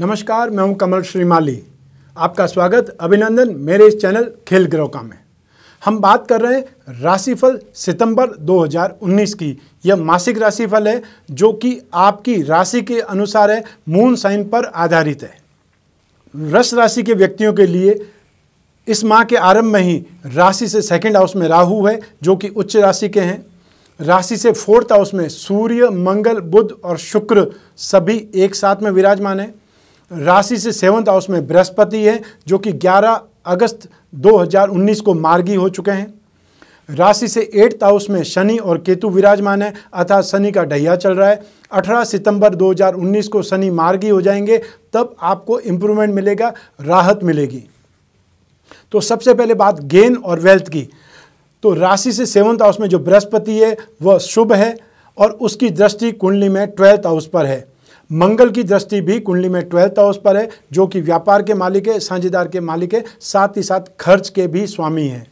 नमस्कार मैं हूं कमल श्रीमाली आपका स्वागत अभिनंदन मेरे इस चैनल खेल ग्रह का में हम बात कर रहे हैं राशिफल सितंबर 2019 की यह मासिक राशिफल है जो कि आपकी राशि के अनुसार है मून साइन पर आधारित है रस राशि के व्यक्तियों के लिए इस माह के आरंभ में ही राशि से सेकंड हाउस में राहु है जो कि उच्च राशि के हैं राशि से फोर्थ हाउस में सूर्य मंगल बुध और शुक्र सभी एक साथ में विराजमान है राशि से सेवंथ हाउस में बृहस्पति है जो कि 11 अगस्त 2019 को मार्गी हो चुके हैं राशि से एट्थ हाउस में शनि और केतु विराजमान है अर्थात शनि का ढैया चल रहा है 18 सितंबर 2019 को शनि मार्गी हो जाएंगे तब आपको इम्प्रूवमेंट मिलेगा राहत मिलेगी तो सबसे पहले बात गेन और वेल्थ की तो राशि से सेवन्थ हाउस में जो बृहस्पति है वह शुभ है और उसकी दृष्टि कुंडली में ट्वेल्थ हाउस पर है मंगल की दृष्टि भी कुंडली में ट्वेल्थ हाउस पर है जो कि व्यापार के मालिक है साझेदार के मालिक है साथ ही साथ खर्च के भी स्वामी हैं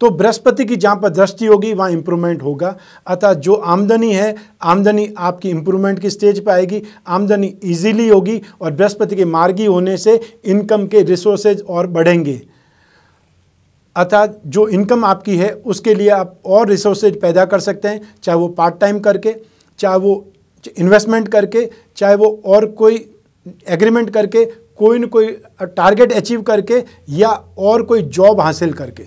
तो बृहस्पति की जहाँ पर दृष्टि होगी वहाँ इम्प्रूवमेंट होगा अतः जो आमदनी है आमदनी आपकी इम्प्रूवमेंट की स्टेज पर आएगी आमदनी इजीली होगी और बृहस्पति के मार्गी होने से इनकम के रिसोर्सेज और बढ़ेंगे अर्थात जो इनकम आपकी है उसके लिए आप और रिसोर्सेज पैदा कर सकते हैं चाहे वो पार्ट टाइम करके चाहे वो इन्वेस्टमेंट करके चाहे वो और कोई एग्रीमेंट करके कोई न कोई टारगेट अचीव करके या और कोई जॉब हासिल करके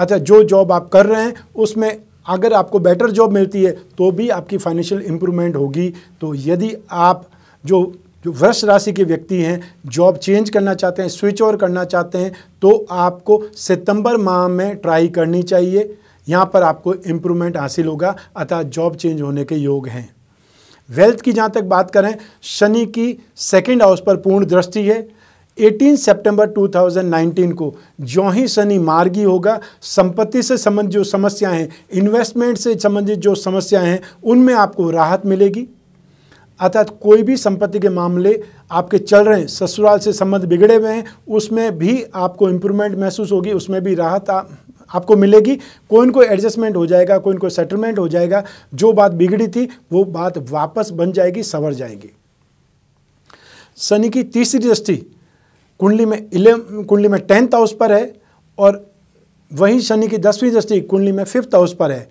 अच्छा जो जॉब आप कर रहे हैं उसमें अगर आपको बेटर जॉब मिलती है तो भी आपकी फाइनेंशियल इम्प्रूवमेंट होगी तो यदि आप जो जो वृक्ष राशि के व्यक्ति हैं जॉब चेंज करना चाहते हैं स्विच ओवर करना चाहते हैं तो आपको सितंबर माह में ट्राई करनी चाहिए यहाँ पर आपको इम्प्रूवमेंट हासिल होगा अतः जॉब चेंज होने के योग हैं वेल्थ की जहाँ तक बात करें शनि की सेकेंड हाउस पर पूर्ण दृष्टि है 18 सितंबर 2019 को जो ही शनि मार्गी होगा संपत्ति से संबंधित जो समस्याएं हैं इन्वेस्टमेंट से संबंधित जो समस्याएं हैं उनमें आपको राहत मिलेगी अर्थात कोई भी संपत्ति के मामले आपके चल रहे हैं ससुराल से संबंध बिगड़े हुए हैं उसमें भी आपको इम्प्रूवमेंट महसूस होगी उसमें भी राहत आपको मिलेगी कोई कोई एडजस्टमेंट हो जाएगा कोई कोई सेटलमेंट हो जाएगा जो बात बिगड़ी थी वो बात वापस बन जाएगी सवर जाएगी शनि की तीसरी दृष्टि कुंडली में इलेव कुंडली में टेंथ हाउस पर है और वहीं शनि की दसवीं दृष्टि कुंडली में फिफ्थ हाउस पर है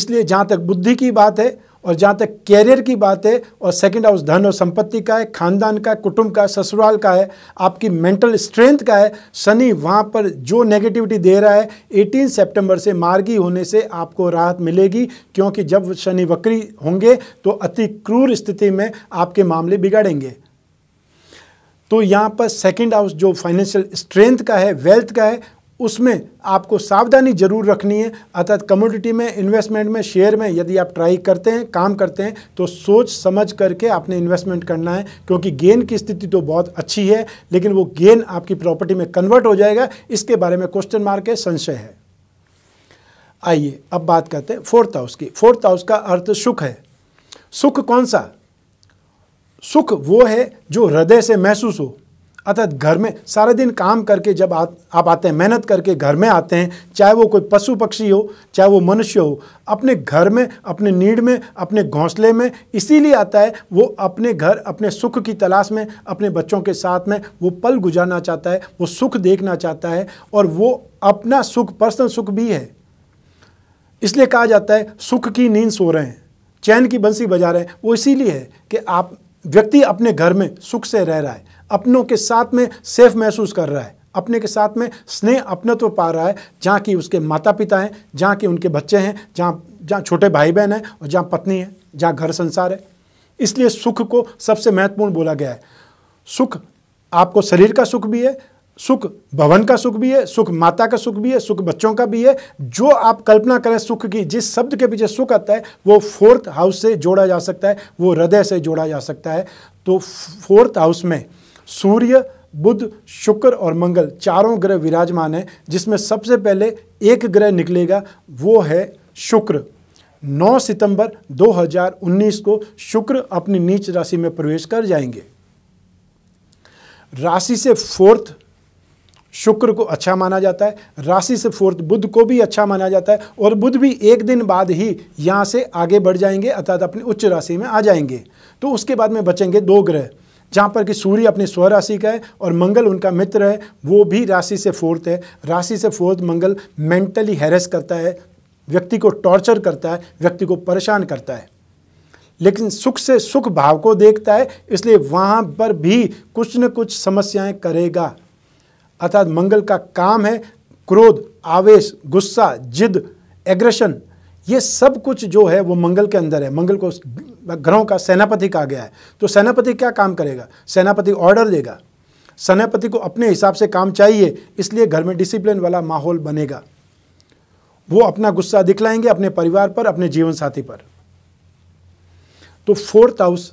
इसलिए जहाँ तक बुद्धि की बात है और जहाँ तक कैरियर की बात है और सेकंड हाउस धन और संपत्ति का है खानदान का कुटुंब का ससुराल का है आपकी मेंटल स्ट्रेंथ का है शनि वहाँ पर जो नेगेटिविटी दे रहा है 18 सितंबर से मार्गी होने से आपको राहत मिलेगी क्योंकि जब शनि वक्री होंगे तो अति क्रूर स्थिति में आपके मामले बिगाड़ेंगे तो यहाँ पर सेकंड हाउस जो फाइनेंशियल स्ट्रेंथ का है वेल्थ का है उसमें आपको सावधानी जरूर रखनी है अर्थात कम्योडिटी में इन्वेस्टमेंट में शेयर में यदि आप ट्राई करते हैं काम करते हैं तो सोच समझ करके आपने इन्वेस्टमेंट करना है क्योंकि गेन की स्थिति तो बहुत अच्छी है लेकिन वो गेन आपकी प्रॉपर्टी में कन्वर्ट हो जाएगा इसके बारे में क्वेश्चन मार्क है संशय है आइए अब बात करते हैं फोर्थ हाउस की फोर्थ हाउस का अर्थ सुख है सुख कौन सा सुख वो है जो हृदय से महसूस हो अर्थात घर में सारा दिन काम करके जब आ, आप आते हैं मेहनत करके घर में आते हैं चाहे वो कोई पशु पक्षी हो चाहे वो मनुष्य हो अपने घर में अपने नीड में अपने घोंसले में इसीलिए आता है वो अपने घर अपने सुख की तलाश में अपने बच्चों के साथ में वो पल गुजारना चाहता है वो सुख देखना चाहता है और वो अपना सुख पर्सनल सुख भी है इसलिए कहा जाता है सुख की नींद सो रहे हैं चैन की बंसी बजा रहे हैं वो इसीलिए है कि आप व्यक्ति अपने घर में सुख से रह रहा है अपनों के साथ में सेफ महसूस कर रहा है अपने के साथ में स्नेह अपनत्व पा रहा है जहाँ की उसके माता पिता हैं जहाँ के उनके बच्चे हैं जहाँ जहाँ छोटे भाई बहन हैं और जहाँ पत्नी है जहाँ घर संसार है इसलिए सुख को सबसे महत्वपूर्ण बोला गया है सुख आपको शरीर का सुख भी है सुख भवन का सुख भी है सुख माता का सुख भी है सुख बच्चों का भी है जो आप कल्पना करें सुख की जिस शब्द के पीछे सुख आता है वो फोर्थ हाउस से जोड़ा जा सकता है वो हृदय से जोड़ा जा सकता है तो फोर्थ हाउस में सूर्य बुध शुक्र और मंगल चारों ग्रह विराजमान हैं जिसमें सबसे पहले एक ग्रह निकलेगा वो है शुक्र 9 सितंबर 2019 को शुक्र अपनी नीच राशि में प्रवेश कर जाएंगे राशि से फोर्थ शुक्र को अच्छा माना जाता है राशि से फोर्थ बुध को भी अच्छा माना जाता है और बुध भी एक दिन बाद ही यहाँ से आगे बढ़ जाएंगे अर्थात अपनी उच्च राशि में आ जाएंगे तो उसके बाद में बचेंगे दो ग्रह जहाँ पर कि सूर्य अपनी स्वराशि का है और मंगल उनका मित्र है वो भी राशि से फोर्थ है राशि से फोर्थ मंगल मेंटली हैरेस करता है व्यक्ति को टॉर्चर करता है व्यक्ति को परेशान करता है लेकिन सुख से सुख भाव को देखता है इसलिए वहाँ पर भी कुछ न कुछ समस्याएं करेगा अर्थात मंगल का काम है क्रोध आवेश गुस्सा जिद एग्रेशन ये सब कुछ जो है वो मंगल के अंदर है मंगल को घरों का सेनापति कहा गया है तो सेनापति क्या काम करेगा सेनापति ऑर्डर देगा सेनापति को अपने हिसाब से काम चाहिए इसलिए घर में डिसिप्लिन वाला माहौल बनेगा वो अपना गुस्सा दिखलाएंगे अपने परिवार पर अपने जीवन साथी पर तो फोर्थ हाउस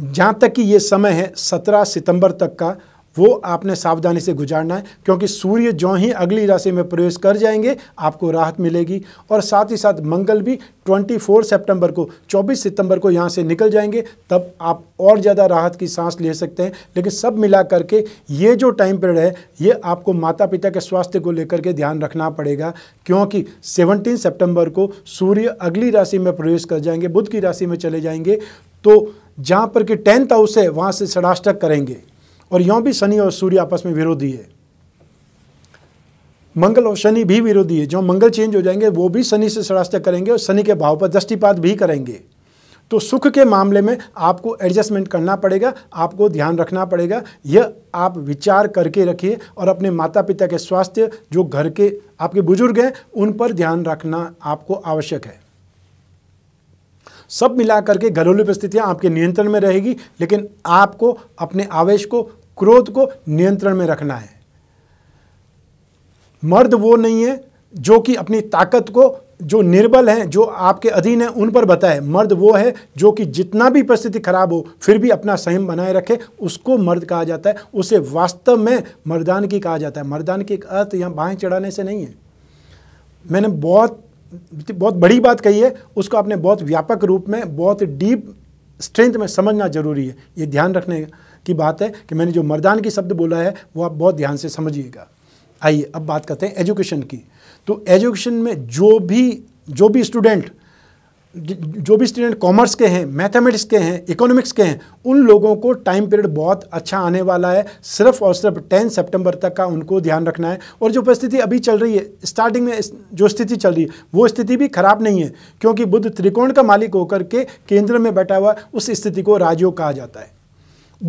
जहाँ तक कि ये समय है सत्रह सितंबर तक का वो आपने सावधानी से गुजारना है क्योंकि सूर्य जो ही अगली राशि में प्रवेश कर जाएंगे आपको राहत मिलेगी और साथ ही साथ मंगल भी 24 सितंबर को 24 सितंबर को यहाँ से निकल जाएंगे तब आप और ज़्यादा राहत की सांस ले सकते हैं लेकिन सब मिला करके ये जो टाइम पीरियड है ये आपको माता पिता के स्वास्थ्य को लेकर के ध्यान रखना पड़ेगा क्योंकि 17 सितंबर को सूर्य अगली राशि में प्रवेश कर जाएंगे बुध की राशि में चले जाएंगे तो जहाँ पर कि टेंथ हाउस है वहाँ से षडाष्टक करेंगे और यों भी शनि और सूर्य आपस में विरोधी है मंगल और शनि भी विरोधी है जो मंगल चेंज हो जाएंगे वो भी शनि से सड़ास्ते करेंगे और शनि के भाव पर दृष्टिपात भी करेंगे तो सुख के मामले में आपको एडजस्टमेंट करना पड़ेगा आपको ध्यान रखना पड़ेगा यह आप विचार करके रखिए और अपने माता पिता के स्वास्थ्य जो घर के आपके बुजुर्ग हैं उन पर ध्यान रखना आपको आवश्यक है सब मिला करके घरेलू परिस्थितियाँ आपके नियंत्रण में रहेगी लेकिन आपको अपने आवेश को क्रोध को नियंत्रण में रखना है मर्द वो नहीं है जो कि अपनी ताकत को जो निर्बल हैं जो आपके अधीन हैं उन पर बताए मर्द वो है जो कि जितना भी परिस्थिति खराब हो फिर भी अपना संयम बनाए रखे उसको मर्द कहा जाता है उसे वास्तव में की कहा जाता है मर्दान की अर्थ यहाँ बाहें चढ़ाने से नहीं है मैंने बहुत बहुत बड़ी बात कही है उसको आपने बहुत व्यापक रूप में बहुत डीप स्ट्रेंथ में समझना जरूरी है ये ध्यान रखने की बात है कि मैंने जो मर्दान की शब्द बोला है वो आप बहुत ध्यान से समझिएगा आइए अब बात करते हैं एजुकेशन की तो एजुकेशन में जो भी जो भी स्टूडेंट जो भी स्टूडेंट कॉमर्स के हैं मैथमेटिक्स के हैं इकोनॉमिक्स के हैं उन लोगों को टाइम पीरियड बहुत अच्छा आने वाला है सिर्फ और सिर्फ टेंथ सितंबर तक का उनको ध्यान रखना है और जो परिस्थिति अभी चल रही है स्टार्टिंग में जो स्थिति चल रही है वो स्थिति भी खराब नहीं है क्योंकि बुद्ध त्रिकोण का मालिक होकर के केंद्र में बैठा हुआ उस स्थिति को राजयोग कहा जाता है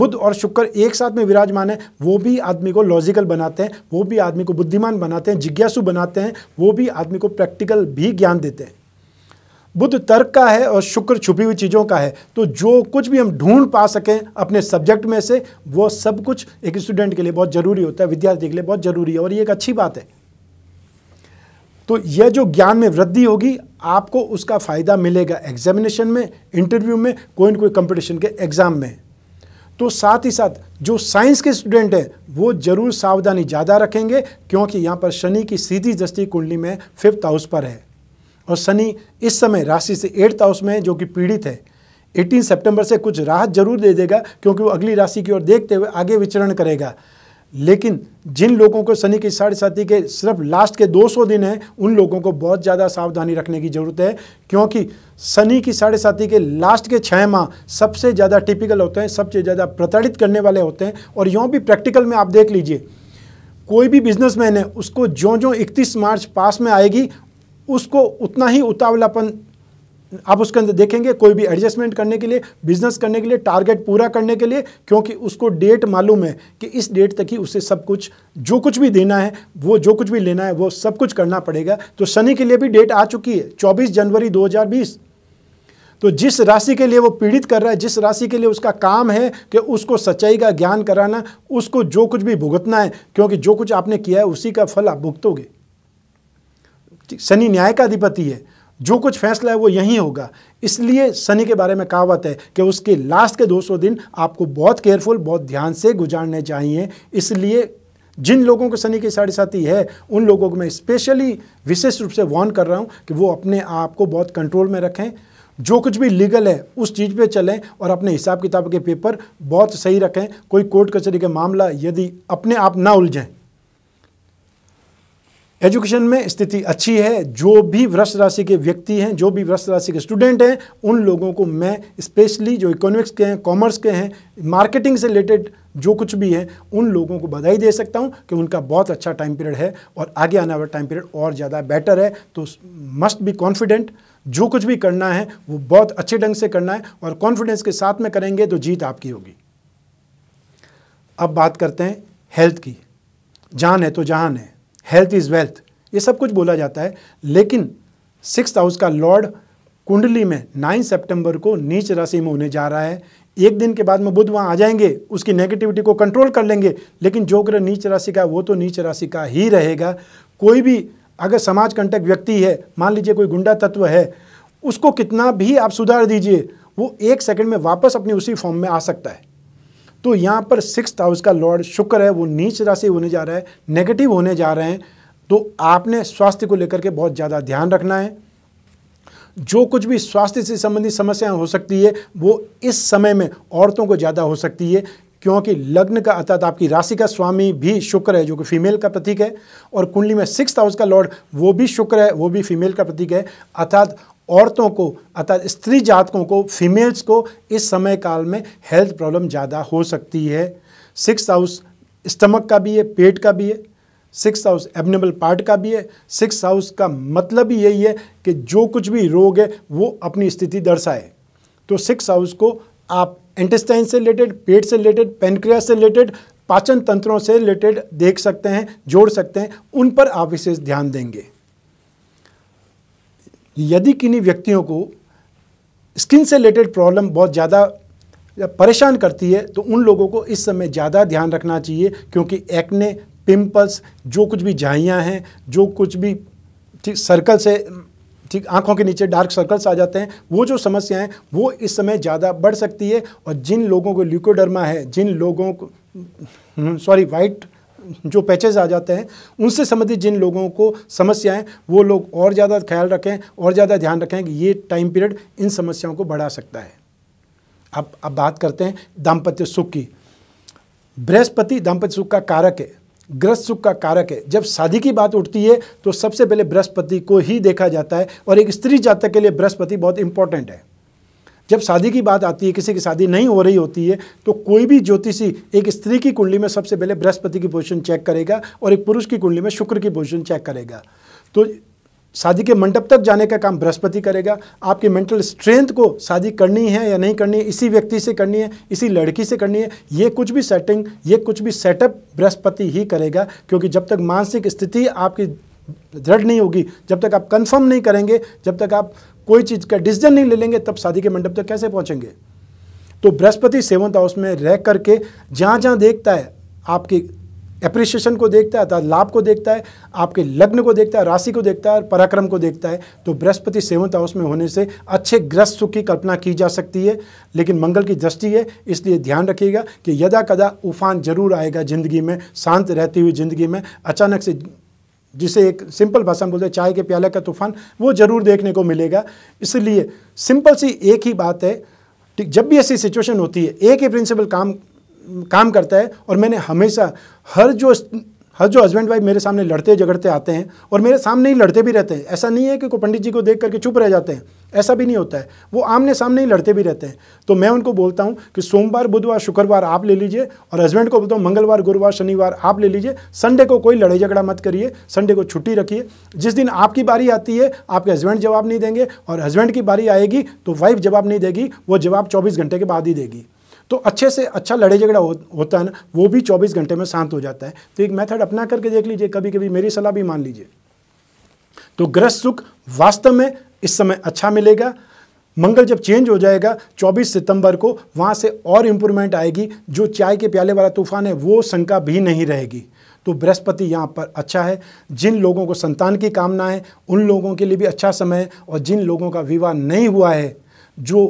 बुद्ध और शुक्र एक साथ में विराजमान है वो भी आदमी को लॉजिकल बनाते हैं वो भी आदमी को बुद्धिमान बनाते हैं जिज्ञासु बनाते हैं वो भी आदमी को प्रैक्टिकल भी ज्ञान देते हैं बुद्ध तर्क का है और शुक्र छुपी हुई चीज़ों का है तो जो कुछ भी हम ढूंढ पा सकें अपने सब्जेक्ट में से वो सब कुछ एक स्टूडेंट के लिए बहुत ज़रूरी होता है विद्यार्थी के लिए बहुत ज़रूरी है और ये एक अच्छी बात है तो यह जो ज्ञान में वृद्धि होगी आपको उसका फ़ायदा मिलेगा एग्जामिनेशन में इंटरव्यू में कोई ना कोई कंपटीशन के एग्ज़ाम में तो साथ ही साथ जो साइंस के स्टूडेंट हैं वो ज़रूर सावधानी ज़्यादा रखेंगे क्योंकि यहाँ पर शनि की सीधी दृष्टि कुंडली में फिफ्थ हाउस पर है और शनि इस समय राशि से एट्थ हाउस में जो कि पीड़ित है 18 सितंबर से कुछ राहत जरूर दे देगा क्योंकि वो अगली राशि की ओर देखते हुए आगे विचरण करेगा लेकिन जिन लोगों को शनि की साढ़े साथी के सिर्फ लास्ट के 200 दिन हैं उन लोगों को बहुत ज़्यादा सावधानी रखने की ज़रूरत है क्योंकि शनि की साढ़े साथी के लास्ट के छः माह सबसे ज़्यादा टिपिकल होते हैं सबसे ज़्यादा प्रताड़ित करने वाले होते हैं और यों भी प्रैक्टिकल में आप देख लीजिए कोई भी बिजनेसमैन है उसको जो जो 31 मार्च पास में आएगी उसको उतना ही उतावलापन आप उसके अंदर देखेंगे कोई भी एडजस्टमेंट करने के लिए बिजनेस करने के लिए टारगेट पूरा करने के लिए क्योंकि उसको डेट मालूम है कि इस डेट तक ही उसे सब कुछ जो कुछ भी देना है वो जो कुछ भी लेना है वो सब कुछ करना पड़ेगा तो शनि के लिए भी डेट आ चुकी है 24 जनवरी 2020 तो जिस राशि के लिए वो पीड़ित कर रहा है जिस राशि के लिए उसका काम है कि उसको सच्चाई का ज्ञान कराना उसको जो कुछ भी भुगतना है क्योंकि जो कुछ आपने किया है उसी का फल आप भुगतोगे शनि न्याय का अधिपति है जो कुछ फैसला है वो यहीं होगा इसलिए शनि के बारे में कहावत है कि उसके लास्ट के 200 दिन आपको बहुत केयरफुल बहुत ध्यान से गुजारने चाहिए इसलिए जिन लोगों को शनि की साढ़े साथी है उन लोगों को मैं स्पेशली विशेष रूप से वार्न कर रहा हूँ कि वो अपने आप को बहुत कंट्रोल में रखें जो कुछ भी लीगल है उस चीज़ पे चलें और अपने हिसाब किताब के पेपर बहुत सही रखें कोई कोर्ट कचहरी का मामला यदि अपने आप ना उलझें एजुकेशन में स्थिति अच्छी है जो भी वृक्ष राशि के व्यक्ति हैं जो भी वृक्ष राशि के स्टूडेंट हैं उन लोगों को मैं स्पेशली जो इकोनॉमिक्स के हैं कॉमर्स के हैं मार्केटिंग से रिलेटेड जो कुछ भी है उन लोगों को बधाई दे सकता हूं कि उनका बहुत अच्छा टाइम पीरियड है और आगे आने वाला टाइम पीरियड और ज़्यादा बेटर है तो मस्ट बी कॉन्फिडेंट जो कुछ भी करना है वो बहुत अच्छे ढंग से करना है और कॉन्फिडेंस के साथ में करेंगे तो जीत आपकी होगी अब बात करते हैं हेल्थ की जान है तो जहान है हेल्थ इज़ वेल्थ ये सब कुछ बोला जाता है लेकिन सिक्स हाउस का लॉर्ड कुंडली में नाइन सितंबर को नीच राशि में होने जा रहा है एक दिन के बाद में बुध वहाँ आ जाएंगे उसकी नेगेटिविटी को कंट्रोल कर लेंगे लेकिन जो ग्रह नीच राशि का वो तो नीच राशि का ही रहेगा कोई भी अगर समाज कंटक व्यक्ति है मान लीजिए कोई गुंडा तत्व है उसको कितना भी आप सुधार दीजिए वो एक सेकंड में वापस अपनी उसी फॉर्म में आ सकता है तो यहाँ पर सिक्स हाउस का लॉर्ड शुक्र है वो नीच राशि होने जा रहा है नेगेटिव होने जा रहे हैं तो आपने स्वास्थ्य को लेकर के बहुत ज़्यादा ध्यान रखना है जो कुछ भी स्वास्थ्य से संबंधित समस्याएं हो सकती है वो इस समय में औरतों को ज़्यादा हो सकती है क्योंकि लग्न का अर्थात आपकी राशि का स्वामी भी शुक्र है जो कि फीमेल का प्रतीक है और कुंडली में सिक्स हाउस का लॉर्ड वो भी शुक्र है वो भी फीमेल का प्रतीक है अर्थात औरतों को अर्थात स्त्री जातकों को फीमेल्स को इस समय काल में हेल्थ प्रॉब्लम ज़्यादा हो सकती है सिक्स हाउस स्टमक का भी है पेट का भी है सिक्स हाउस एबनेबल पार्ट का भी है सिक्स हाउस का मतलब ही यही है कि जो कुछ भी रोग है वो अपनी स्थिति दर्शाए तो सिक्स हाउस को आप इंटेस्टाइन से रिलेटेड पेट से रिलेटेड पेनक्रिया से रिलेटेड पाचन तंत्रों से रिलेटेड देख सकते हैं जोड़ सकते हैं उन पर आप विशेष ध्यान देंगे यदि किन्हीं व्यक्तियों को स्किन से रिलेटेड प्रॉब्लम बहुत ज़्यादा परेशान करती है तो उन लोगों को इस समय ज़्यादा ध्यान रखना चाहिए क्योंकि एक्ने पिंपल्स जो कुछ भी झाइयाँ हैं जो कुछ भी सर्कल से ठीक आंखों के नीचे डार्क सर्कल्स आ जाते हैं वो जो समस्याएं हैं वो इस समय ज़्यादा बढ़ सकती है और जिन लोगों को ल्यूकोडर्मा है जिन लोगों को सॉरी हम्म, वाइट जो पैचेज आ जाते हैं उनसे संबंधित जिन लोगों को समस्याएं वो लोग और ज़्यादा ख्याल रखें और ज़्यादा ध्यान रखें कि ये टाइम पीरियड इन समस्याओं को बढ़ा सकता है अब अब बात करते हैं दाम्पत्य सुख की बृहस्पति दाम्पत्य सुख का कारक है ग्रस्त सुख का कारक है जब शादी की बात उठती है तो सबसे पहले बृहस्पति को ही देखा जाता है और एक स्त्री जातक के लिए बृहस्पति बहुत इंपॉर्टेंट है जब शादी की बात आती है किसी की शादी नहीं हो रही होती है तो कोई भी ज्योतिषी एक स्त्री की कुंडली में सबसे पहले बृहस्पति की पोजिशन चेक करेगा और एक पुरुष की कुंडली में शुक्र की पोजिशन चेक करेगा तो शादी के मंडप तक जाने का काम बृहस्पति करेगा आपकी मेंटल स्ट्रेंथ को शादी करनी है या नहीं करनी है इसी व्यक्ति से करनी है इसी लड़की से करनी है ये कुछ भी सेटिंग ये कुछ भी सेटअप बृहस्पति ही करेगा क्योंकि जब तक मानसिक स्थिति आपकी दृढ़ नहीं होगी जब तक आप कंफर्म नहीं करेंगे जब तक आप कोई चीज़ का डिसीजन नहीं ले लेंगे तब शादी के मंडप तक कैसे पहुँचेंगे तो बृहस्पति सेवंथ हाउस में रह करके जहाँ जहाँ देखता है आपकी एप्रिसिएशन को देखता है अर्थात लाभ को देखता है आपके लग्न को देखता है राशि को देखता है पराक्रम को देखता है तो बृहस्पति सेवंथ हाउस में होने से अच्छे ग्रस्त सुख की कल्पना की जा सकती है लेकिन मंगल की दृष्टि है इसलिए ध्यान रखिएगा कि यदा कदा उफान जरूर आएगा ज़िंदगी में शांत रहती हुई ज़िंदगी में अचानक से जिसे एक सिंपल भाषा में बोलते हैं चाय के प्याले का तूफान वो ज़रूर देखने को मिलेगा इसलिए सिंपल सी एक ही बात है जब भी ऐसी सिचुएशन होती है एक ही प्रिंसिपल काम काम करता है और मैंने हमेशा हर जो हर जो हस्बैंड वाइफ मेरे सामने लड़ते झगड़ते आते हैं और मेरे सामने ही लड़ते भी रहते हैं ऐसा नहीं है कि कोई पंडित जी को देख करके चुप रह जाते हैं ऐसा भी नहीं होता है वो आमने सामने ही लड़ते भी रहते हैं तो मैं उनको बोलता हूँ कि सोमवार बुधवार शुक्रवार आप ले लीजिए और हस्बैंड को बोलता हूँ मंगलवार गुरुवार शनिवार आप ले लीजिए संडे को कोई लड़ाई झगड़ा मत करिए संडे को छुट्टी रखिए जिस दिन आपकी बारी आती है आपके हस्बैंड जवाब नहीं देंगे और हस्बैंड की बारी आएगी तो वाइफ जवाब नहीं देगी वो जवाब चौबीस घंटे के बाद ही देगी तो अच्छे से अच्छा लड़े झगड़ा हो, होता है ना वो भी चौबीस घंटे में शांत हो जाता है तो एक मेथड अपना करके देख लीजिए कभी कभी मेरी सलाह भी मान लीजिए तो ग्रह सुख वास्तव में इस समय अच्छा मिलेगा मंगल जब चेंज हो जाएगा 24 सितंबर को वहाँ से और इम्प्रूवमेंट आएगी जो चाय के प्याले वाला तूफान है वो शंका भी नहीं रहेगी तो बृहस्पति यहाँ पर अच्छा है जिन लोगों को संतान की कामना है उन लोगों के लिए भी अच्छा समय है और जिन लोगों का विवाह नहीं हुआ है जो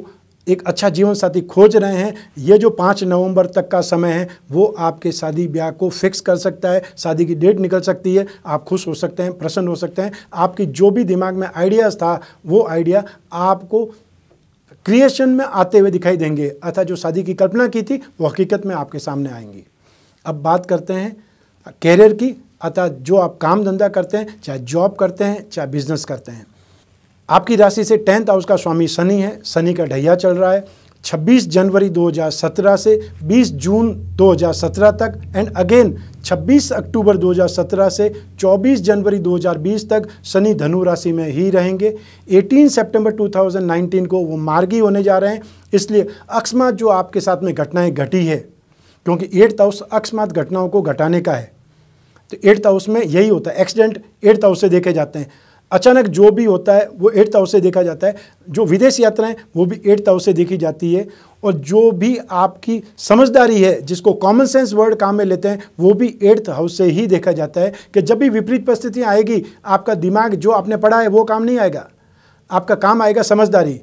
एक अच्छा जीवन साथी खोज रहे हैं ये जो पाँच नवंबर तक का समय है वो आपके शादी ब्याह को फिक्स कर सकता है शादी की डेट निकल सकती है आप खुश हो सकते हैं प्रसन्न हो सकते हैं आपकी जो भी दिमाग में आइडियाज़ था वो आइडिया आपको क्रिएशन में आते हुए दिखाई देंगे अर्थात जो शादी की कल्पना की थी वो हकीकत में आपके सामने आएंगी अब बात करते हैं कैरियर की अर्थात जो आप काम धंधा करते हैं चाहे जॉब करते हैं चाहे बिजनेस करते हैं आपकी राशि से टेंथ हाउस का स्वामी शनि है शनि का ढैया चल रहा है 26 जनवरी 2017 से 20 जून 2017 तक एंड अगेन 26 अक्टूबर 2017 से 24 जनवरी 2020 तक शनि धनु राशि में ही रहेंगे 18 सितंबर 2019 को वो मार्गी होने जा रहे हैं इसलिए अकस्मात जो आपके साथ में घटनाएं घटी है क्योंकि एट्थ हाउस अकस्मात घटनाओं को घटाने का है तो एट्थ हाउस में यही होता है एक्सीडेंट एट्थ हाउस से देखे जाते हैं अचानक जो भी होता है वो एट्थ हाउस से देखा जाता है जो विदेश यात्राएं वो भी एट्थ हाउस से देखी जाती है और जो भी आपकी समझदारी है जिसको कॉमन सेंस वर्ड काम में लेते हैं वो भी एट्थ हाउस से ही देखा जाता है कि जब भी विपरीत परिस्थितियाँ आएगी आपका दिमाग जो आपने पढ़ा है वो काम नहीं आएगा आपका काम आएगा समझदारी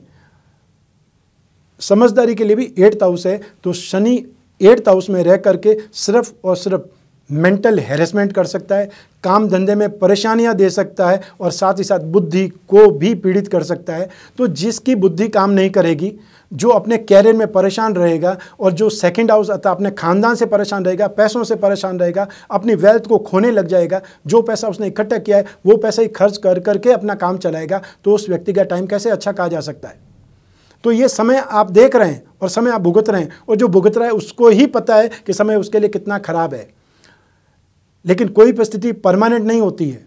समझदारी के लिए भी एट्थ हाउस है तो शनि एट्थ हाउस में रह करके सिर्फ और सिर्फ मेंटल हेरेसमेंट कर सकता है काम धंधे में परेशानियां दे सकता है और साथ ही साथ बुद्धि को भी पीड़ित कर सकता है तो जिसकी बुद्धि काम नहीं करेगी जो अपने कैरियर में परेशान रहेगा और जो सेकंड हाउस अतः अपने खानदान से परेशान रहेगा पैसों से परेशान रहेगा अपनी वेल्थ को खोने लग जाएगा जो पैसा उसने इकट्ठा किया है वो पैसा ही खर्च कर करके अपना काम चलाएगा तो उस व्यक्ति का टाइम कैसे अच्छा कहा जा सकता है तो ये समय आप देख रहे हैं और समय आप भुगत रहे हैं और जो भुगत रहा है उसको ही पता है कि समय उसके लिए कितना खराब है लेकिन कोई भी स्थिति परमानेंट नहीं होती है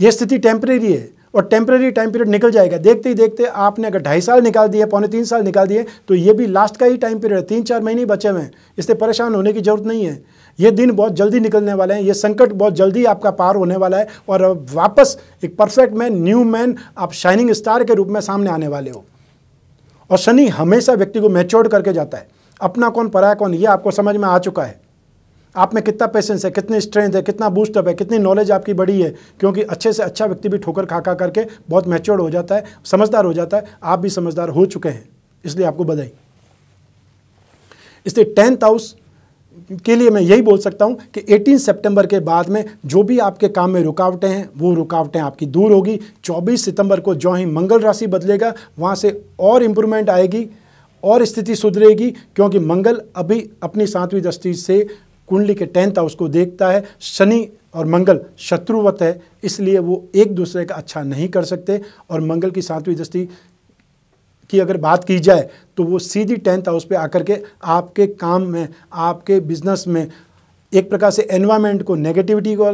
यह स्थिति टेम्परेरी है और टेम्परेरी टाइम पीरियड निकल जाएगा देखते ही देखते आपने अगर ढाई साल निकाल दिए पौने तीन साल निकाल दिए तो ये भी लास्ट का ही टाइम पीरियड है तीन चार महीने बचे हुए हैं इससे परेशान होने की जरूरत नहीं है ये दिन बहुत जल्दी निकलने वाले हैं ये संकट बहुत जल्दी आपका पार होने वाला है और वापस एक परफेक्ट मैन न्यू मैन आप शाइनिंग स्टार के रूप में सामने आने वाले हो और शनि हमेशा व्यक्ति को मैच्योर्ड करके जाता है अपना कौन पराया कौन ये आपको समझ में आ चुका है आप में कितना पेशेंस है कितनी स्ट्रेंथ है कितना बूस्टअप है कितनी नॉलेज आपकी बड़ी है क्योंकि अच्छे से अच्छा व्यक्ति भी ठोकर खा खा करके बहुत मैच्योर हो जाता है समझदार हो जाता है आप भी समझदार हो चुके हैं इसलिए आपको बधाई इसलिए टेंथ हाउस के लिए मैं यही बोल सकता हूं कि 18 सितंबर के बाद में जो भी आपके काम में रुकावटें हैं वो रुकावटें आपकी दूर होगी 24 सितंबर को जो ही मंगल राशि बदलेगा वहां से और इम्प्रूवमेंट आएगी और स्थिति सुधरेगी क्योंकि मंगल अभी अपनी सातवीं दृष्टि से कुंडली के टेंथ हाउस को देखता है शनि और मंगल शत्रुवत है इसलिए वो एक दूसरे का अच्छा नहीं कर सकते और मंगल की सातवीं दृष्टि की अगर बात की जाए तो वो सीधी टेंथ हाउस पे आकर के आपके काम में आपके बिजनेस में एक प्रकार से एनवायरमेंट को नेगेटिविटी को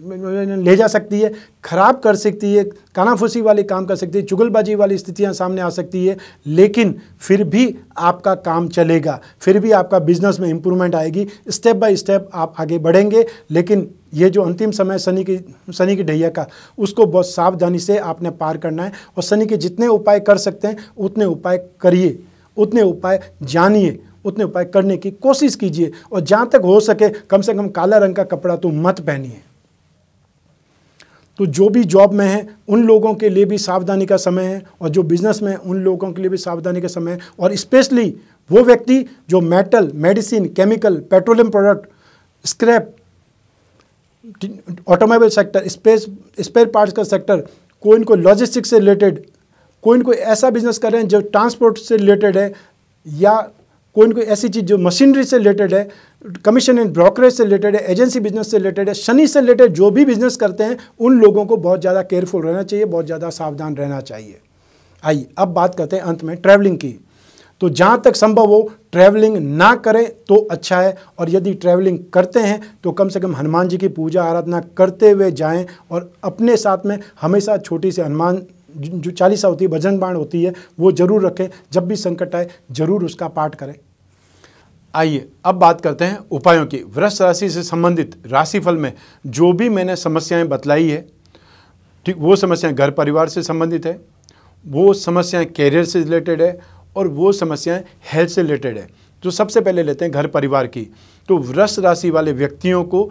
ले जा सकती है खराब कर सकती है कानाफूसी वाले काम कर सकती है चुगलबाजी वाली स्थितियां सामने आ सकती है लेकिन फिर भी आपका काम चलेगा फिर भी आपका बिजनेस में इम्प्रूवमेंट आएगी स्टेप बाय स्टेप आप आगे बढ़ेंगे लेकिन ये जो अंतिम समय शनि की शनि की ढैया का उसको बहुत सावधानी से आपने पार करना है और शनि के जितने उपाय कर सकते हैं उतने उपाय करिए उतने उपाय जानिए उतने उपाय करने की कोशिश कीजिए और जहाँ तक हो सके कम से कम काला रंग का कपड़ा तो मत पहनिए तो जो भी जॉब में है उन लोगों के लिए भी सावधानी का समय है और जो बिजनेस में है उन लोगों के लिए भी सावधानी का समय है और स्पेशली वो व्यक्ति जो metal medicine chemical petroleum product scrap automobile sector space spare parts का सेक्टर कोई इनको लॉजिस्टिक्स से रिलेटेड कोई इनको ऐसा बिजनेस कर रहे हैं जो ट्रांसपोर्ट से रिलेटेड है या कोई ना कोई ऐसी चीज़ जो मशीनरी से रिलेटेड है कमीशन एंड ब्रोकरेज से रिलेटेड है एजेंसी बिजनेस से रिलेटेड है शनि से रिलेटेड जो भी बिजनेस करते हैं उन लोगों को बहुत ज़्यादा केयरफुल रहना चाहिए बहुत ज़्यादा सावधान रहना चाहिए आइए अब बात करते हैं अंत में ट्रैवलिंग की तो जहाँ तक संभव हो ट्रैवलिंग ना करें तो अच्छा है और यदि ट्रैवलिंग करते हैं तो कम से कम हनुमान जी की पूजा आराधना करते हुए जाएं और अपने साथ में हमेशा छोटी सी हनुमान जो चालीसा होती है भजन बाण होती है वो जरूर रखें जब भी संकट आए जरूर उसका पाठ करें आइए अब बात करते हैं उपायों की वृक्ष राशि से संबंधित राशिफल में जो भी मैंने समस्याएं बतलाई है ठीक वो समस्याएं घर परिवार से संबंधित है वो समस्याएं कैरियर से रिलेटेड है और वो समस्याएं हेल्थ से रिलेटेड है तो सबसे पहले लेते हैं घर परिवार की तो वृक्ष राशि वाले व्यक्तियों को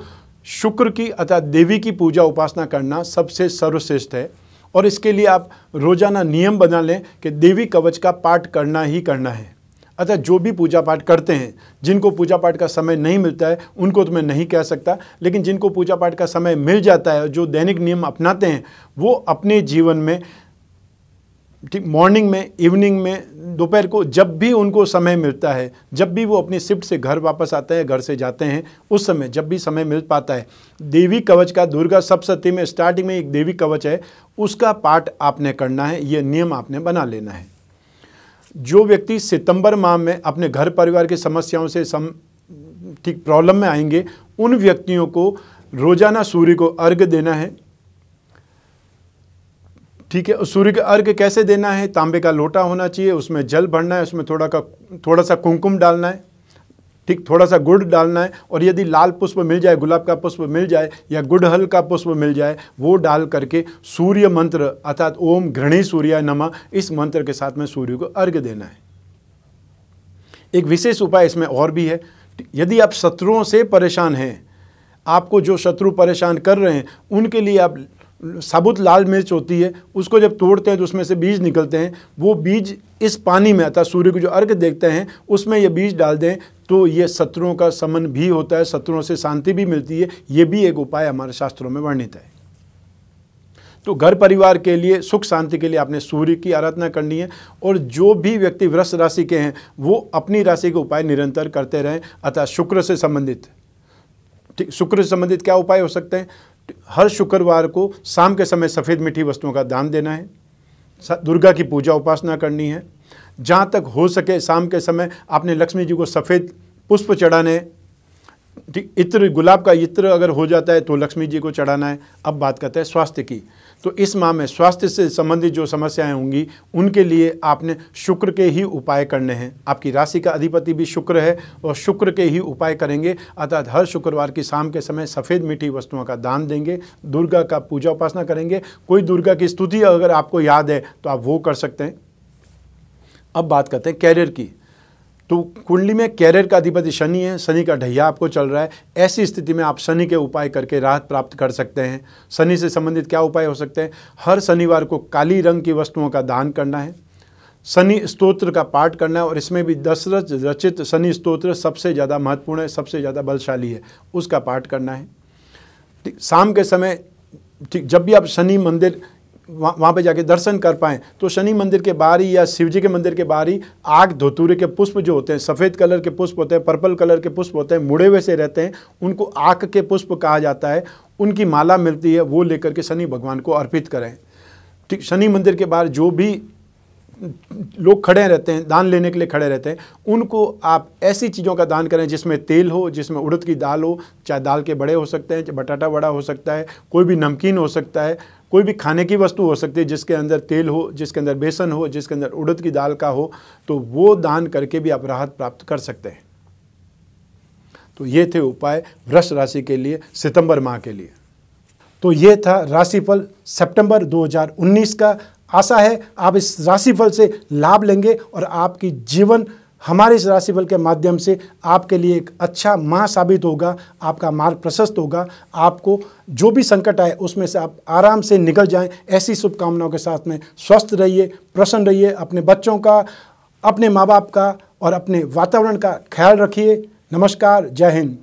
शुक्र की अर्थात देवी की पूजा उपासना करना सबसे सर्वश्रेष्ठ है और इसके लिए आप रोज़ाना नियम बना लें कि देवी कवच का पाठ करना ही करना है अतः जो भी पूजा पाठ करते हैं जिनको पूजा पाठ का समय नहीं मिलता है उनको तो मैं नहीं कह सकता लेकिन जिनको पूजा पाठ का समय मिल जाता है जो दैनिक नियम अपनाते हैं वो अपने जीवन में ठीक मॉर्निंग में इवनिंग में दोपहर को जब भी उनको समय मिलता है जब भी वो अपनी शिफ्ट से घर वापस आते हैं घर से जाते हैं उस समय जब भी समय मिल पाता है देवी कवच का दुर्गा सप्तती में स्टार्टिंग में एक देवी कवच है उसका पाठ आपने करना है ये नियम आपने बना लेना है जो व्यक्ति सितंबर माह में अपने घर परिवार की समस्याओं से सम ठीक प्रॉब्लम में आएंगे उन व्यक्तियों को रोज़ाना सूर्य को अर्घ देना है ठीक है सूर्य का अर्घ कैसे देना है तांबे का लोटा होना चाहिए उसमें जल भरना है उसमें थोड़ा का थोड़ा सा कुमकुम डालना है ठीक थोड़ा सा गुड़ डालना है और यदि लाल पुष्प मिल जाए गुलाब का पुष्प मिल जाए या गुड़हल का पुष्प मिल जाए वो डाल करके सूर्य मंत्र अर्थात ओम घृणी सूर्य नमः इस मंत्र के साथ में सूर्य को अर्घ देना है एक विशेष उपाय इसमें और भी है यदि आप शत्रुओं से परेशान हैं आपको जो शत्रु परेशान कर रहे हैं उनके लिए आप साबुत लाल मिर्च होती है उसको जब तोड़ते हैं तो उसमें से बीज निकलते हैं वो बीज इस पानी में अर्थात सूर्य को जो अर्घ देखते हैं उसमें ये बीज डाल दें तो ये शत्रुओं का समन भी होता है शत्रुओं से शांति भी मिलती है ये भी एक उपाय हमारे शास्त्रों में वर्णित है तो घर परिवार के लिए सुख शांति के लिए आपने सूर्य की आराधना करनी है और जो भी व्यक्ति वृक्ष राशि के हैं वो अपनी राशि के उपाय निरंतर करते रहें अतः शुक्र से संबंधित ठीक शुक्र से संबंधित क्या उपाय हो सकते हैं हर शुक्रवार को शाम के समय सफ़ेद मीठी वस्तुओं का दान देना है दुर्गा की पूजा उपासना करनी है जहाँ तक हो सके शाम के समय आपने लक्ष्मी जी को सफ़ेद पुष्प चढ़ाने इत्र गुलाब का इत्र अगर हो जाता है तो लक्ष्मी जी को चढ़ाना है अब बात करते हैं स्वास्थ्य की तो इस माह में स्वास्थ्य से संबंधित जो समस्याएं होंगी उनके लिए आपने शुक्र के ही उपाय करने हैं आपकी राशि का अधिपति भी शुक्र है और शुक्र के ही उपाय करेंगे अर्थात हर शुक्रवार की शाम के समय सफ़ेद मीठी वस्तुओं का दान देंगे दुर्गा का पूजा उपासना करेंगे कोई दुर्गा की स्तुति अगर आपको याद है तो आप वो कर सकते हैं अब बात करते हैं कैरियर की तो कुंडली में कैरियर का अधिपति शनि है शनि का ढैया आपको चल रहा है ऐसी स्थिति में आप शनि के उपाय करके राहत प्राप्त कर सकते हैं शनि से संबंधित क्या उपाय हो सकते हैं हर शनिवार को काली रंग की वस्तुओं का दान करना है शनि स्तोत्र का पाठ करना है और इसमें भी दशरथ रचित शनि स्तोत्र सबसे ज़्यादा महत्वपूर्ण है सबसे ज़्यादा बलशाली है उसका पाठ करना है ठीक शाम के समय ठीक जब भी आप शनि मंदिर वहाँ वहाँ पर जाके दर्शन कर पाएँ तो शनि मंदिर के बाहर ही या शिव जी के मंदिर के बाहर ही आग धोतूरे के पुष्प जो होते हैं सफ़ेद कलर के पुष्प होते हैं पर्पल कलर के पुष्प होते हैं मुड़े हुए से रहते हैं उनको आग के पुष्प कहा जाता है उनकी माला मिलती है वो लेकर के शनि भगवान को अर्पित करें ठीक शनि मंदिर के बाहर जो भी लोग खड़े रहते हैं दान लेने के लिए खड़े रहते हैं उनको आप ऐसी चीज़ों का दान करें जिसमें तेल हो जिसमें उड़द की दाल हो चाहे दाल के बड़े हो सकते हैं चाहे बटाटा बड़ा हो सकता है कोई भी नमकीन हो सकता है कोई भी खाने की वस्तु हो सकती है जिसके अंदर तेल हो जिसके अंदर बेसन हो जिसके अंदर उड़द की दाल का हो तो वो दान करके भी आप राहत प्राप्त कर सकते हैं तो ये थे उपाय वृष राशि के लिए सितंबर माह के लिए तो ये था राशिफल सितंबर 2019 का आशा है आप इस राशिफल से लाभ लेंगे और आपकी जीवन हमारे इस राशिफल के माध्यम से आपके लिए एक अच्छा माह साबित होगा आपका मार्ग प्रशस्त होगा आपको जो भी संकट आए उसमें से आप आराम से निकल जाएं ऐसी शुभकामनाओं के साथ में स्वस्थ रहिए प्रसन्न रहिए अपने बच्चों का अपने माँ बाप का और अपने वातावरण का ख्याल रखिए नमस्कार जय हिंद